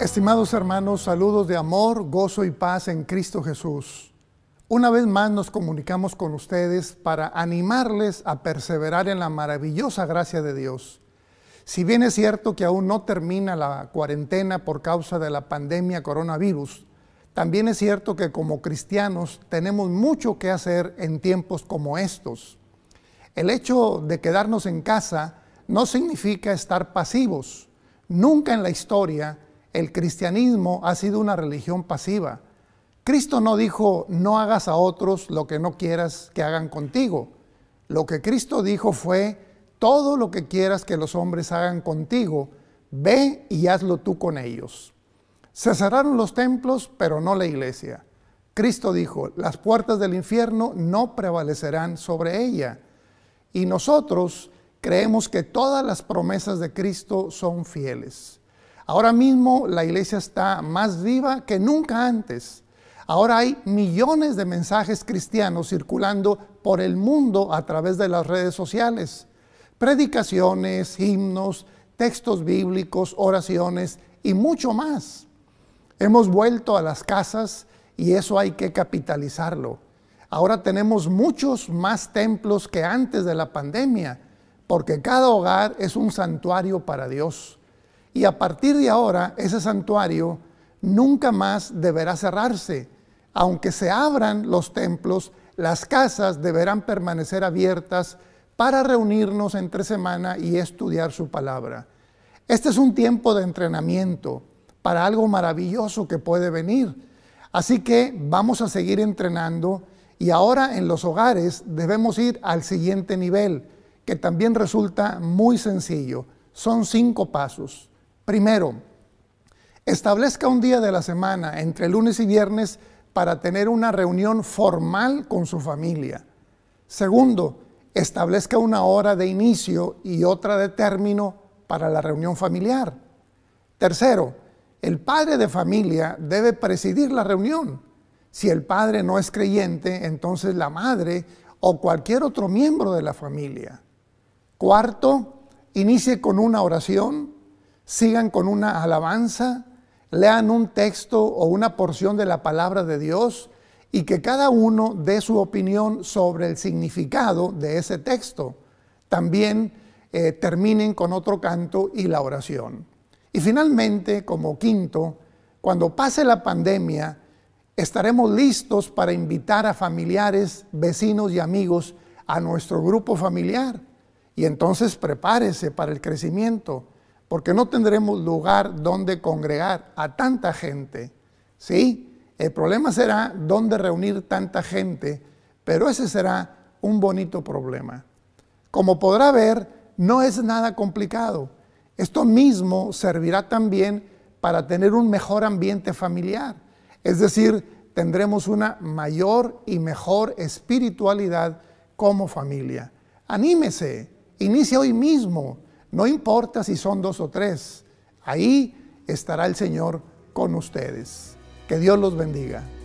Estimados hermanos, saludos de amor, gozo y paz en Cristo Jesús. Una vez más nos comunicamos con ustedes para animarles a perseverar en la maravillosa gracia de Dios. Si bien es cierto que aún no termina la cuarentena por causa de la pandemia coronavirus, también es cierto que como cristianos tenemos mucho que hacer en tiempos como estos. El hecho de quedarnos en casa no significa estar pasivos. Nunca en la historia el cristianismo ha sido una religión pasiva. Cristo no dijo, no hagas a otros lo que no quieras que hagan contigo. Lo que Cristo dijo fue, todo lo que quieras que los hombres hagan contigo, ve y hazlo tú con ellos. Se cerraron los templos, pero no la iglesia. Cristo dijo, las puertas del infierno no prevalecerán sobre ella. Y nosotros creemos que todas las promesas de Cristo son fieles. Ahora mismo la iglesia está más viva que nunca antes. Ahora hay millones de mensajes cristianos circulando por el mundo a través de las redes sociales. Predicaciones, himnos, textos bíblicos, oraciones y mucho más. Hemos vuelto a las casas y eso hay que capitalizarlo. Ahora tenemos muchos más templos que antes de la pandemia, porque cada hogar es un santuario para Dios. Y a partir de ahora, ese santuario nunca más deberá cerrarse. Aunque se abran los templos, las casas deberán permanecer abiertas para reunirnos entre semana y estudiar su palabra. Este es un tiempo de entrenamiento para algo maravilloso que puede venir. Así que vamos a seguir entrenando y ahora en los hogares debemos ir al siguiente nivel, que también resulta muy sencillo. Son cinco pasos. Primero, establezca un día de la semana entre lunes y viernes para tener una reunión formal con su familia. Segundo, establezca una hora de inicio y otra de término para la reunión familiar. Tercero, el padre de familia debe presidir la reunión. Si el padre no es creyente, entonces la madre o cualquier otro miembro de la familia. Cuarto, inicie con una oración sigan con una alabanza, lean un texto o una porción de la palabra de Dios y que cada uno dé su opinión sobre el significado de ese texto. También eh, terminen con otro canto y la oración. Y finalmente, como quinto, cuando pase la pandemia, estaremos listos para invitar a familiares, vecinos y amigos a nuestro grupo familiar. Y entonces prepárese para el crecimiento porque no tendremos lugar donde congregar a tanta gente. ¿Sí? El problema será dónde reunir tanta gente, pero ese será un bonito problema. Como podrá ver, no es nada complicado. Esto mismo servirá también para tener un mejor ambiente familiar. Es decir, tendremos una mayor y mejor espiritualidad como familia. Anímese, inicie hoy mismo. No importa si son dos o tres, ahí estará el Señor con ustedes. Que Dios los bendiga.